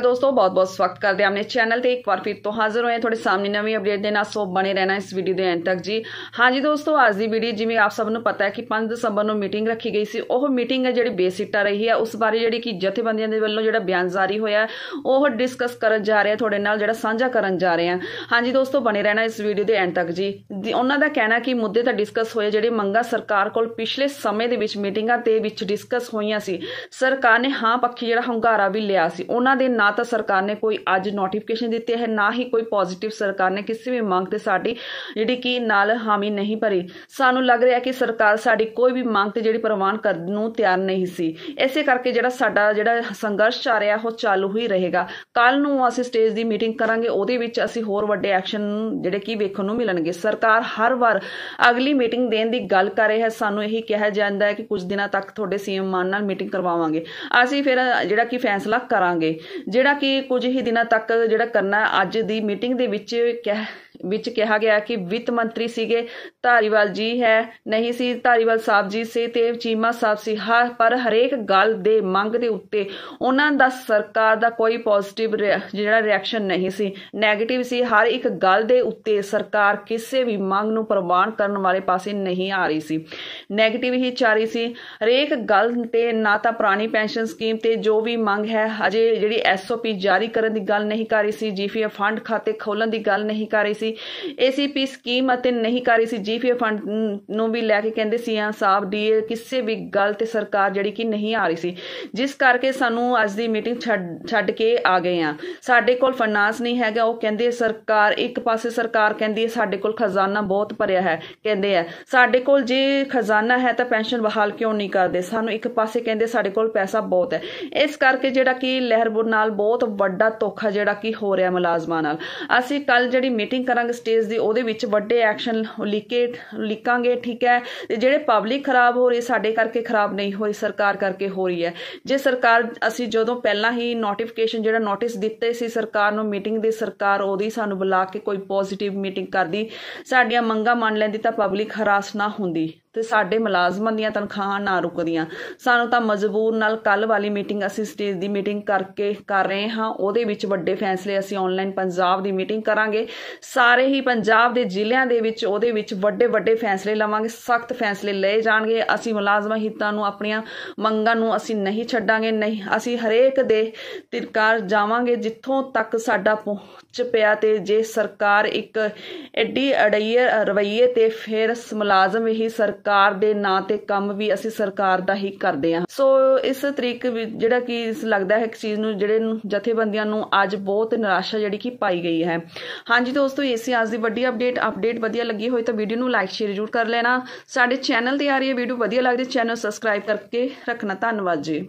ਦੋਸਤੋ ਬਹੁਤ ਬਹੁਤ ਸਵਾਗਤ ਕਰਦੇ ਆਂ ਆਪਣੇ ਚੈਨਲ ਤੇ ਇੱਕ ਵਾਰ ਫਿਰ ਤੋਂ ਹਾਜ਼ਰ ਹੋਏ ਤੁਹਾਡੇ ਸਾਹਮਣੇ ਨਵੀਂ ਅਪਡੇਟ ਦੇ ਨਾਲ ਸੋ ਬਣੇ ਰਹਿਣਾ ਇਸ ਵੀਡੀਓ ਦੇ ਐਂਡ ਤੱਕ ਜੀ ਹਾਂਜੀ ਦੋਸਤੋ ਅੱਜ ਦੀ ਵੀਡੀਓ ਜਿਵੇਂ ਆਪ ਸਭ ਨੂੰ ਪਤਾ ਹੈ ਕਿ 5 ਦਸੰਬਰ ਨੂੰ ਮੀਟਿੰਗ ਰੱਖੀ ਗਈ ਸੀ ਉਹ ਮੀਟਿੰਗ ਹੈ ਜਿਹੜੀ ਬੇਸਿੱਟਾ ਰਹੀ ਹੈ ਉਸ ਬਾਰੇ ਜਿਹੜੀ ਕਿ ਜਥੇਬੰਦੀਆਂ ਦੇ ਵੱਲੋਂ ਜਿਹੜਾ ਬਿਆਨ ਜਾਰੀ ਹੋਇਆ ਉਹ ਡਿਸਕਸ ਕਰਨ ਜਾ ਰਹੇ ਤੁਹਾਡੇ ਨਾਲ ਜਿਹੜਾ ਸਾਂਝਾ ਕਰਨ ਜਾ ਰਹੇ ਹਾਂ ਹਾਂਜੀ ਦੋਸਤੋ ਬਣੇ ਰਹਿਣਾ ਇਸ ਵੀਡੀਓ ਦੇ ਐਂਡ ਤੱਕ ਜੀ ਉਹਨਾਂ ਦਾ ਕਹਿਣਾ ਕਿ ਮੁੱਦੇ ਤਾਂ ਡਿਸਕਸ ਹੋਏ ਜਿਹੜੇ ਮੰਗਾ ਸਰਕਾਰ ਕੋਲ ਪਿਛਲੇ ਸਮੇਂ ਦੇ ਵਿੱਚ ਮੀਟਿੰਗਾਂ ਤੇ ਵਿੱਚ ਡਿਸਕਸ ਹੋਈਆਂ ਸੀ ਸਰਕਾਰ ਨੇ ਹਾਂ ਪੱਖੀ ਜਿਹੜਾ ਹੰਗਾਰਾ ਵੀ ਲਿਆ ਸੀ ਉਹਨਾਂ ਦੇ ਨਾ ਤਾਂ ਸਰਕਾਰ ਨੇ ਕੋਈ ਅੱਜ ਨੋਟੀਫਿਕੇਸ਼ਨ ਦਿੱਤੀ ਹੈ ਨਾ ਹੀ ਕੋਈ ਪੋਜ਼ਿਟਿਵ ਸਰਕਾਰ ਨੇ ਕਿਸੇ ਵੀ ਮੰਗ ਤੇ ਸਾਡੀ ਜਿਹੜੀ ਕਿ ਨਾਲ ਹਾਮੀ ਨਹੀਂ ਭਰੀ ਸਾਨੂੰ ਲੱਗ ਰਿਹਾ ਕਿ ਸਰਕਾਰ ਸਾਡੀ ਕੋਈ ਵੀ ਮੰਗ ਤੇ ਜਿਹੜੀ ਪ੍ਰਵਾਨ ਕਰਨ ਨੂੰ ਤਿਆਰ ਨਹੀਂ ਸੀ ਐਸੇ ਕਰਕੇ ਜਿਹੜਾ ਸਾਡਾ ਜਿਹੜਾ ਸੰਘਰਸ਼ ਚੱਲ ਰਿਹਾ ਉਹ ਚਾਲੂ ਹੀ ਰਹੇਗਾ ਕੱਲ ਨੂੰ ਅਸੀਂ ਸਟੇਜ ਦੀ ਮੀਟਿੰਗ ਕਰਾਂਗੇ ਉਹਦੇ ਵਿੱਚ ਅਸੀਂ ਹੋਰ ਵੱਡੇ ਐਕਸ਼ਨ ਜਿਹੜੇ ਕਿ ਵੇਖਣ ਨੂੰ ਮਿਲਣਗੇ ਸਰਕਾਰ ਹਰ ਵਾਰ ਅਗਲੀ ਮੀਟਿੰਗ ਦੇਣ ਦੀ ਗੱਲ ਕਰ ਰਹੀ ਹੈ ਸਾਨੂੰ ਇਹੀ ਕਿਹਾ ਜਾਂਦਾ ਹੈ ਕਿ ਕੁਝ ਦਿਨਾਂ ਤੱਕ ਤੁਹਾਡੇ ਸੀਐਮ ਮਾਨ ਨਾਲ ਮੀਟਿੰਗ ਕਰਵਾਵਾਂਗੇ ਅਸੀਂ ਫਿਰ ਜਿਹੜਾ ਕਿ ਫੈਸਲਾ ਕਰਾਂਗੇ ਜਿਹੜਾ ਕਿ ਕੁਝ ਹੀ ਦਿਨਾਂ ਤੱਕ ਜਿਹੜਾ ਕਰਨਾ ਅੱਜ ਦੀ ਮੀਟਿੰਗ ਦੇ ਵਿੱਚ ਵਿੱਚ ਕਿਹਾ ਗਿਆ ਕਿ ਵਿੱਤ ਮੰਤਰੀ ਸੀਗੇ ਧਾਰੀਵਾਲ ਜੀ ਹੈ ਨਹੀਂ ਸੀ ਧਾਰੀਵਾਲ ਸਾਹਿਬ ਜੀ ਸੇ ਤੇ ਚੀਮਾ ਸਾਹਿਬ ਸੀ ਪਰ ਹਰੇਕ ਗੱਲ ਦੇ ਮੰਗ ਦੇ ਉੱਤੇ ਉਹਨਾਂ ਦਾ ਸਰਕਾਰ ਦਾ ਕੋਈ ਪੋਜ਼ਿਟਿਵ ਜਿਹੜਾ ਰਿਐਕਸ਼ਨ ਨਹੀਂ ਸੀ 네ਗੇਟਿਵ ਸੀ ਹਰ ਇੱਕ ਗੱਲ ਦੇ ਉੱਤੇ ਸਰਕਾਰ ਕਿਸੇ ਵੀ ਮੰਗ ਨੂੰ ਪ੍ਰਵਾਨ ਕਰਨ ਵਾਲੇ ਪਾਸੇ ਨਹੀਂ ਆ ਰਹੀ ਸੀ 네ਗੇਟਿਵ ਹੀ ਚਾਰੀ ਸੀ ਹਰੇਕ ਗੱਲ ਤੇ ਨਾ ਤਾਂ ਪੁਰਾਣੀ ਪੈਨਸ਼ਨ ਸਕੀਮ ਤੇ ਜੋ ਵੀ ਮੰਗ ਹੈ ਅਜੇ ਜਿਹੜੀ ਐਸਓਪੀ ਜਾਰੀ ਕਰਨ ਦੀ ਗੱਲ ਨਹੀਂ ਕਰ ਰਹੀ ਸੀ ਜੀਪੀਐਫ ਫੰਡ ਖਾਤੇ ਖੋਲਣ ਦੀ ਗੱਲ ਨਹੀਂ ਕਰ ਰਹੀ ਸੀ ਸੀ ਏਸੀਪੀ ਸਕੀਮ ਅਤੇ ਨਹੀਂ ਕਰ ਰਹੀ ਸੀ ਜੀਪੀਏ ਫੰਡ ਨੂੰ ਵੀ ਲੈ ਕੇ ਕਹਿੰਦੇ ਸੀ ਆ ਸਾਹਿਬ ਡੀਏ ਕਿਸੇ ਵੀ ਗੱਲ ਤੇ ਸਰਕਾਰ ਜਿਹੜੀ ਕਿ ਨਹੀਂ ਆ ਰਹੀ ਸੀ ਜਿਸ ਕਰਕੇ ਸਾਨੂੰ ਅੱਜ ਦੀ ਮੀਟਿੰਗ ਛੱਡ ਕੇ ਆ ਗਏ ਆ ਸਾਡੇ ਕੋਲ ਫਾਈਨਾਂਸ ਨਹੀਂ ਹੈਗਾ ਉਹ ਕਹਿੰਦੇ ਸਰਕਾਰ ਇੱਕ ਪਾਸੇ ਸਰਕਾਰ ਕਹਿੰਦੀ ਹੈ ਸਾਡੇ ਕੋਲ ਖਜ਼ਾਨਾ ਬਹੁਤ ਭਰਿਆ ਹੈ ਕਹਿੰਦੇ ਆ ਸਾਡੇ ਕੋਲ ਜੇ ਖਜ਼ਾਨਾ ਹੈ ਤਾਂ ਪੈਨਸ਼ਨ ਬਹਾਲ ਕਿਉਂ ਨਹੀਂ ਕਰਦੇ ਸਾਨੂੰ ਇੱਕ ਪਾਸੇ ਕਹਿੰਦੇ ਸਾਡੇ ਕੋਲ ਪੈਸਾ ਬਹੁਤ ਹੈ ਇਸ ਕਰਕੇ ਜਿਹੜਾ ਕਿ ਲਹਿਰਬੁਰ ਨਾਲ ਬਹੁਤ ਵੱਡਾ ਧੋਖਾ ਜਿਹੜਾ ਕਿ ਹੋ ਰਿਹਾ ਮੁਲਾਜ਼ਮਾਂ ਨਾਲ ਅਸੀਂ ਕੱਲ ਜਿਹੜੀ ਮੀਟਿੰਗ ਕਰਾਂ ਕਰਾਂਗੇ ਸਟੇਜ ਦੀ ਉਹਦੇ ਵਿੱਚ ਵੱਡੇ ਐਕਸ਼ਨ ਲਿਖੇ ਲਿਖਾਂਗੇ ਠੀਕ ਹੈ ਤੇ ਜਿਹੜੇ ਪਬਲਿਕ ਖਰਾਬ ਹੋ ਰਹੀ ਸਾਡੇ ਕਰਕੇ ਖਰਾਬ ਨਹੀਂ ਹੋ ਰਹੀ ਸਰਕਾਰ ਕਰਕੇ ਹੋ ਰਹੀ ਹੈ ਜੇ ਸਰਕਾਰ ਅਸੀਂ ਜਦੋਂ ਪਹਿਲਾਂ ਹੀ ਨੋਟੀਫਿਕੇਸ਼ਨ ਜਿਹੜਾ ਨੋਟਿਸ ਦਿੱਤੇ ਸੀ ਸਰਕਾਰ ਨੂੰ ਮੀਟਿੰਗ ਦੀ ਸਰਕਾਰ ਉਹਦੀ ਸਾਨੂੰ ਬੁਲਾ ਕੇ ਕੋਈ ਪੋਜ਼ਿਟਿਵ ਮੀਟਿੰਗ ਕਰਦੀ ਸਾਡੀਆਂ ਮੰਗਾਂ ਮੰਨ ਲੈਂਦੀ ਤਾਂ ਪਬਲਿਕ ਹਰਾਸ ਨਾ ਹੁੰਦੀ ਤੇ ਸਾਡੇ ਮੁਲਾਜ਼ਮਾਂ ਦੀਆਂ ਤਨਖਾਹਾਂ ਨਾ ਰੁਕਦੀਆਂ ਸਾਨੂੰ ਤਾਂ ਮਜਬੂਰ ਨਾਲ ਕੱਲ ਵਾਲੀ ਮੀਟਿੰਗ ਅਸੀਂ ਸਟੇਜ ਦੀ ਮੀਟਿੰਗ ਕਰਕੇ ਕਰ ਰਹੇ ਹਾਂ ਉਹਦੇ ਵਿੱਚ ਵੱਡੇ ਫੈਸਲੇ ਅਸੀਂ ਆਨਲਾਈਨ ਪੰਜਾਬ ਦੀ ਮੀਟਿੰਗ ਕਰਾਂਗੇ ਸਾਰੇ ਹੀ ਪੰਜਾਬ ਦੇ ਜ਼ਿਲ੍ਹਿਆਂ ਦੇ ਵਿੱਚ ਉਹਦੇ ਵਿੱਚ ਵੱਡੇ ਵੱਡੇ ਫੈਸਲੇ ਲਵਾਂਗੇ ਸਖਤ ਫੈਸਲੇ ਲਏ ਜਾਣਗੇ ਅਸੀਂ ਮੁਲਾਜ਼ਮਾਂ ਹਿੱਤਾਂ ਨੂੰ ਆਪਣੀਆਂ ਮੰਗਾਂ ਨੂੰ ਅਸੀਂ ਨਹੀਂ ਛੱਡਾਂਗੇ ਨਹੀਂ ਅਸੀਂ ਹਰੇਕ ਦੇ ਤਿਰਕਾਰ ਜਾਵਾਂਗੇ ਜਿੱਥੋਂ ਤੱਕ ਸਾਡਾ ਪਹੁੰਚ ਪਿਆ ਤੇ ਜੇ ਸਰਕਾਰ ਇੱਕ ਐਡੀ ਅੜਈਏ ਰਵਈਏ ਤੇ ਫਿਰ ਮੁਲਾਜ਼ਮ ਹੀ ਸਰ ਸਰਕਾਰ ਦੇ ਨਾਂ ਤੇ ਕੰਮ ਵੀ ਅਸੀਂ ਸਰਕਾਰ ਦਾ ਹੀ ਕਰਦੇ ਹਾਂ ਸੋ ਇਸ ਤਰੀਕ ਜਿਹੜਾ ਕਿ ਇਸ ਲੱਗਦਾ ਹੈ ਇੱਕ ਚੀਜ਼ ਨੂੰ ਜਿਹੜੇ ਜਥੇਬੰਦੀਆਂ ਨੂੰ ਅੱਜ ਬਹੁਤ ਨਿਰਾਸ਼ਾ ਜਿਹੜੀ ਕਿ ਪਾਈ ਗਈ ਹੈ ਹਾਂਜੀ ਦੋਸਤੋ ਇਹ ਸੀ ਅੱਜ ਦੀ ਵੱਡੀ ਅਪਡੇਟ ਅਪਡੇਟ ਵਧੀਆ ਲੱਗੀ ਹੋਈ ਤਾਂ ਵੀਡੀਓ ਨੂੰ ਲਾਈਕ ਸ਼ੇਅਰ ਜ਼ਰੂਰ ਕਰ ਲੈਣਾ ਸਾਡੇ ਚੈਨਲ ਤੇ ਆ ਰਹੀ ਹੈ ਵੀਡੀਓ ਵਧੀਆ ਲੱਗਦੀ ਚੈਨਲ ਸਬਸਕ੍ਰਾਈਬ ਕਰਕੇ ਰੱਖਣਾ ਧੰਨਵਾਦ ਜੀ